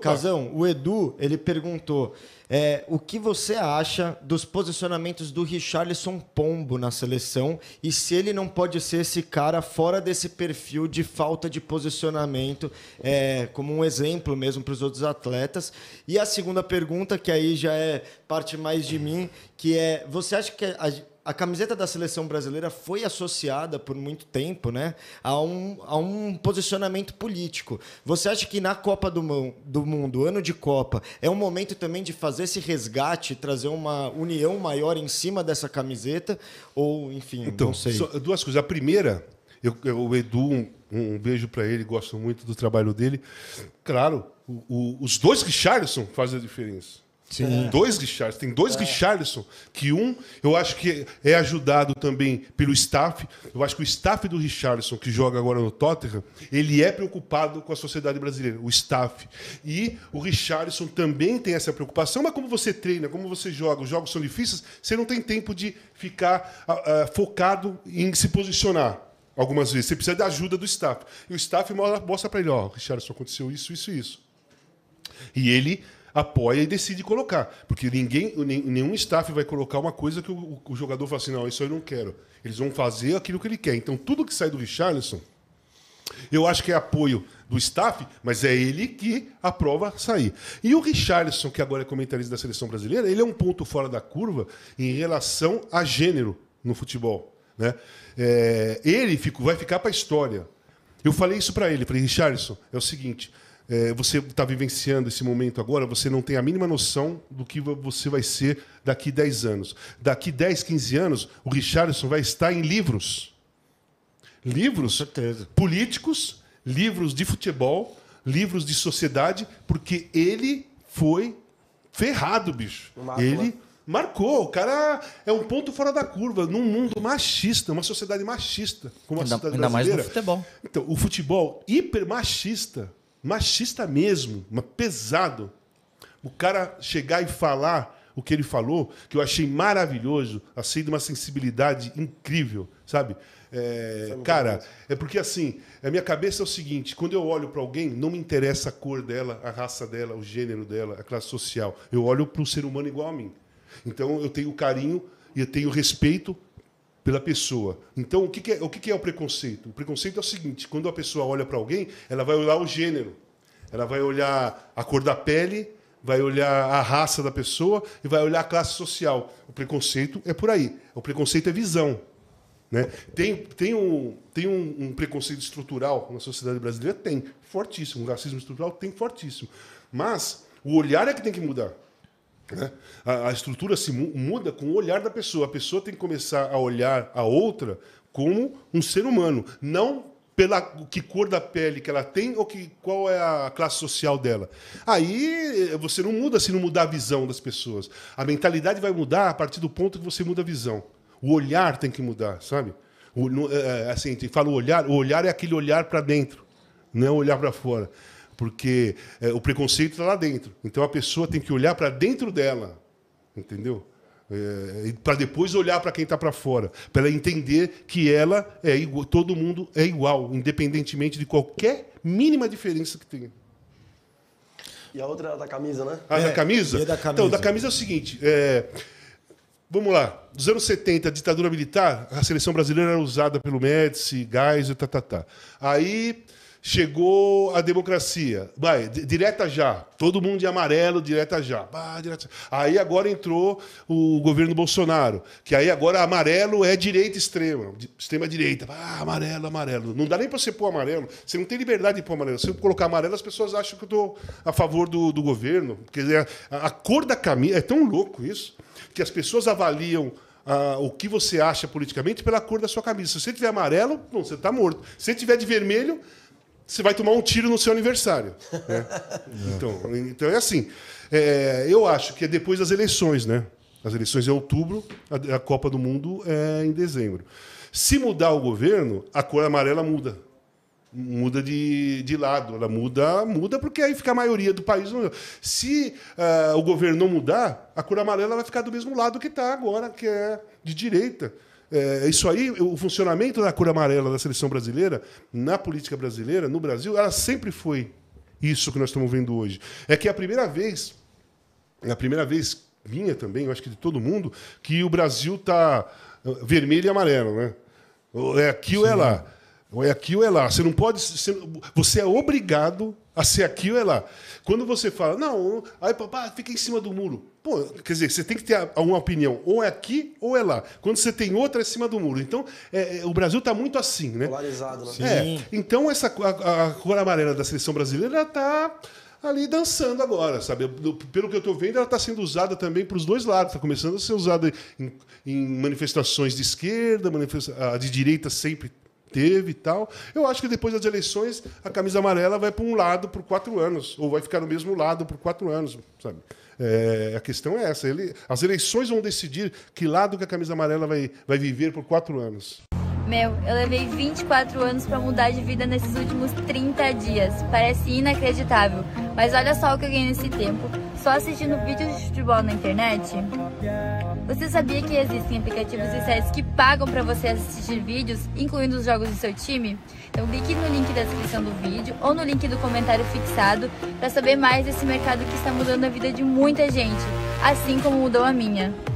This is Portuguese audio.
Casão, o Edu, ele perguntou é, o que você acha dos posicionamentos do Richarlison Pombo na seleção e se ele não pode ser esse cara fora desse perfil de falta de posicionamento, é, como um exemplo mesmo para os outros atletas. E a segunda pergunta, que aí já é parte mais de mim, que é, você acha que a, a camiseta da seleção brasileira foi associada por muito tempo né, a, um, a um posicionamento político. Você acha que na Copa do, do Mundo, ano de Copa, é um momento também de fazer esse resgate, trazer uma união maior em cima dessa camiseta? Ou, enfim, então, não sei. duas coisas. A primeira, eu, eu, o Edu, um, um beijo para ele, gosto muito do trabalho dele. Claro, o, o, os dois Richardson fazem a diferença. Sim. É. Dois Richards, tem dois é. Richardson, que um eu acho que é ajudado também pelo staff. Eu acho que o staff do Richardson, que joga agora no Tottenham, ele é preocupado com a sociedade brasileira, o staff. E o Richardson também tem essa preocupação, mas como você treina, como você joga, os jogos são difíceis, você não tem tempo de ficar uh, focado em se posicionar algumas vezes. Você precisa da ajuda do staff. E o staff mostra para ele, ó, oh, Richardson, aconteceu isso, isso e isso. E ele apoia e decide colocar. Porque ninguém, nenhum staff vai colocar uma coisa que o, o jogador fala assim, não, isso eu não quero. Eles vão fazer aquilo que ele quer. Então, tudo que sai do Richarlison, eu acho que é apoio do staff, mas é ele que aprova sair. E o Richarlison, que agora é comentarista da seleção brasileira, ele é um ponto fora da curva em relação a gênero no futebol. Né? É, ele fico, vai ficar para a história. Eu falei isso para ele, falei, Richarlison, é o seguinte, é, você está vivenciando esse momento agora, você não tem a mínima noção do que você vai ser daqui 10 anos. Daqui 10, 15 anos, o Richardson vai estar em livros. Livros políticos, livros de futebol, livros de sociedade, porque ele foi ferrado, bicho. Ele né? marcou. O cara é um ponto fora da curva num mundo machista, uma sociedade machista, como a ainda, sociedade brasileira. Ainda mais no futebol. Então, o futebol hiper machista machista mesmo, mas pesado. O cara chegar e falar o que ele falou, que eu achei maravilhoso, assim, de uma sensibilidade incrível, sabe? É, cara, é porque assim, a minha cabeça é o seguinte: quando eu olho para alguém, não me interessa a cor dela, a raça dela, o gênero dela, a classe social. Eu olho para um ser humano igual a mim. Então eu tenho carinho, eu tenho respeito pela pessoa. Então, o que, que é, o que, que é o preconceito? O preconceito é o seguinte: quando a pessoa olha para alguém, ela vai olhar o gênero, ela vai olhar a cor da pele, vai olhar a raça da pessoa e vai olhar a classe social. O preconceito é por aí. O preconceito é visão. Né? Tem, tem, um, tem um, um, preconceito estrutural na sociedade brasileira? Tem, fortíssimo. O racismo estrutural tem fortíssimo. Mas o olhar é que tem que mudar. Né? A, a, estrutura se muda com o olhar da pessoa. A pessoa tem que começar a olhar a outra como um ser humano, não pela que cor da pele que ela tem ou que, qual é a classe social dela. Aí eh, você não muda se não mudar a visão das pessoas. A mentalidade vai mudar a partir do ponto que você muda a visão. O olhar tem que mudar, sabe? O, eh, eh, assim, fala o olhar, o olhar é aquele olhar para dentro, não é olhar para fora porque é, o preconceito está lá dentro. Então a pessoa tem que olhar para dentro dela, entendeu? É, para depois olhar para quem está para fora, para ela entender que ela é igual, todo mundo é igual, independentemente de qualquer mínima diferença que tenha. E a outra a da camisa, né? A é, da, camisa? da camisa? Então, da camisa é o seguinte. É... Vamos lá. Nos anos 70, a ditadura militar, a seleção brasileira era usada pelo Médici, Geisel, tá, tá, tá. Aí, Chegou a democracia. Vai, direta já. Todo mundo de amarelo, direta já. Bah, direta... Aí agora entrou o governo Bolsonaro, que aí agora amarelo é direita extrema, extrema direita. amarelo, amarelo. Não dá nem para você pôr amarelo. Você não tem liberdade de pôr amarelo. Se eu colocar amarelo, as pessoas acham que eu estou a favor do, do governo. Quer dizer, a, a cor da camisa. É tão louco isso, que as pessoas avaliam. Ah, o que você acha politicamente pela cor da sua camisa. Se você tiver amarelo, não, você está morto. Se você tiver de vermelho, você vai tomar um tiro no seu aniversário. Né? então, então é assim. É, eu acho que é depois das eleições, né? As eleições é outubro, a, a Copa do Mundo é em dezembro. Se mudar o governo, a cor amarela muda muda de, de lado, ela muda, muda porque aí fica a maioria do país. Se uh, o governo não mudar, a cor amarela vai ficar do mesmo lado que está agora, que é de direita. É, isso aí, o funcionamento da cor amarela da seleção brasileira, na política brasileira, no Brasil, ela sempre foi isso que nós estamos vendo hoje. É que é a primeira vez, é a primeira vez minha também, eu acho que de todo mundo, que o Brasil tá ah, vermelho e amarelo, né? É aqui Sim. ou é lá. Ou é aqui ou é lá. Você não pode. Você é obrigado a ser aqui ou é lá. Quando você fala, não, aí papá, fica em cima do muro. Pô, quer dizer, você tem que ter uma opinião, ou é aqui ou é lá. Quando você tem outra, é cima do muro. Então, é, é o Brasil está muito assim, né? Polarizado, né? É, então, essa, a, a cor amarela da seleção brasileira está ali dançando agora, sabe? Pelo que eu estou vendo, ela está sendo usada também para os dois lados. Está começando a ser usada em, em manifestações de esquerda, manifesta... a de direita sempre teve e tal. Eu acho que depois das eleições a camisa amarela vai para um lado por quatro anos, ou vai ficar no mesmo lado por quatro anos, sabe? É, a questão é essa. Ele, as eleições vão decidir que lado que a camisa amarela vai, vai viver por quatro anos. Meu, eu levei 24 anos para mudar de vida nesses últimos 30 dias. Parece inacreditável, mas olha só o que eu ganhei nesse tempo só assistindo vídeos de futebol na internet? Você sabia que existem aplicativos e sites que pagam para você assistir vídeos, incluindo os jogos do seu time? Então clique no link da descrição do vídeo ou no link do comentário fixado para saber mais desse mercado que está mudando a vida de muita gente, assim como mudou a minha.